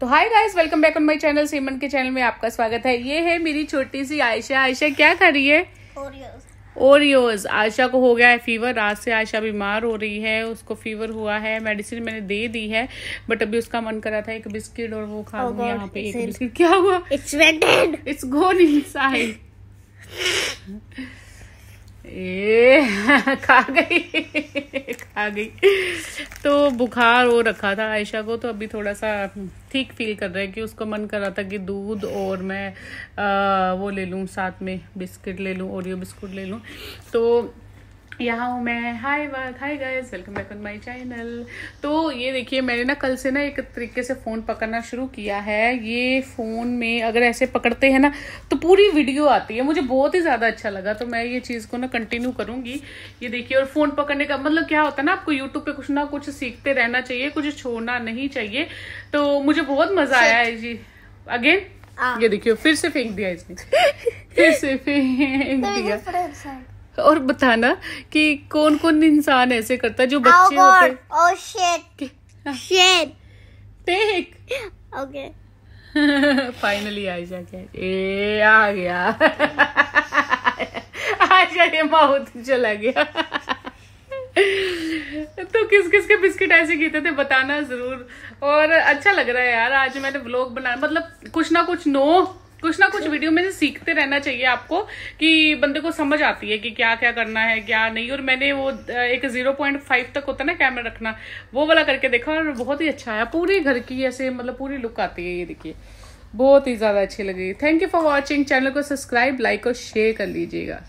तो hi guys welcome back on my channel Seeman के channel में आपका स्वागत है ये है मेरी छोटी सी आयशा आयशा क्या कर रही है ओरियोज आयशा को हो गया है फीवर रात से आयशा बीमार हो रही है उसको फीवर हुआ है मेडिसिन मैंने दे दी है बट अभी उसका मन करा था एक बिस्किट और वो खा oh लूँ यहाँ पे एक बिस्किट क्या हुआ इट्स इट्स गोन इनसाइड ए खा गई खा गई तो बुखार हो रखा था आयशा को तो अभी थोड़ा सा ठीक फील कर रहा है कि उसको मन कर रहा था कि दूध और मैं आ, वो ले लूँ साथ में बिस्किट ले लूँ ओरियो बिस्कुट ले लूँ तो यहाँ हूँ मैं hi work hi guys welcome back on my channel तो ये देखिए मैंने ना कल से ना एक तरीके से फ़ोन पकड़ना शुरू किया है ये फ़ोन में अगर ऐसे पकड़ते हैं ना तो पूरी वीडियो आती है मुझे बहुत ही ज़्यादा अच्छा लगा तो मैं ये चीज़ को ना कंटिन्यू करूँगी ये देखिए और फ़ोन पकड़ने का मतलब क्या होता है ना आपको यूट्यूब पर कुछ ना कुछ सीखते रहना चाहिए कुछ छोड़ना नहीं चाहिए तो मुझे बहुत मज़ा आया है जी अगेन ये देखिए फिर से फेंक दिया इसने फिर से फेंक दिया और बताना कि कौन कौन इंसान ऐसे करता है जो oh बच्चे होते oh ओके फाइनली ए आ गया आयशा ये माउथ चला गया तो किस किस के बिस्किट ऐसे खीते थे बताना जरूर और अच्छा लग रहा है यार आज मैंने ब्लॉग बनाया मतलब कुछ ना कुछ नो कुछ ना कुछ वीडियो में से सीखते रहना चाहिए आपको कि बंदे को समझ आती है कि क्या क्या करना है क्या नहीं और मैंने वो एक जीरो पॉइंट फाइव तक होता है ना कैमरा रखना वो वाला करके देखा और बहुत ही अच्छा आया पूरे घर की ऐसे मतलब पूरी लुक आती है ये देखिए बहुत ही ज़्यादा अच्छी लगी thank you for watching channel को सब्सक्राइब लाइक और शेयर कर लीजिएगा